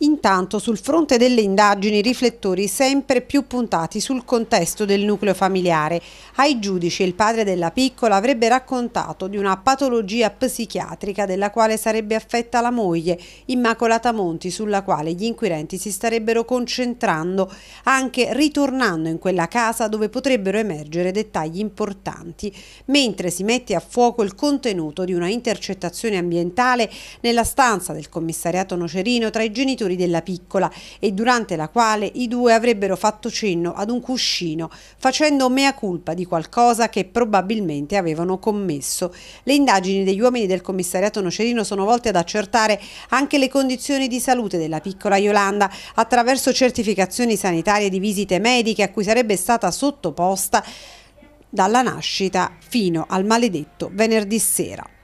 in Intanto sul fronte delle indagini riflettori sempre più puntati sul contesto del nucleo familiare. Ai giudici il padre della piccola avrebbe raccontato di una patologia psichiatrica della quale sarebbe affetta la moglie, Immacolata Monti, sulla quale gli inquirenti si starebbero concentrando, anche ritornando in quella casa dove potrebbero emergere dettagli importanti, mentre si mette a fuoco il contenuto di una intercettazione ambientale nella stanza del commissariato nocerino tra i genitori del della piccola e durante la quale i due avrebbero fatto cenno ad un cuscino facendo mea culpa di qualcosa che probabilmente avevano commesso. Le indagini degli uomini del commissariato Nocerino sono volte ad accertare anche le condizioni di salute della piccola Yolanda attraverso certificazioni sanitarie di visite mediche a cui sarebbe stata sottoposta dalla nascita fino al maledetto venerdì sera.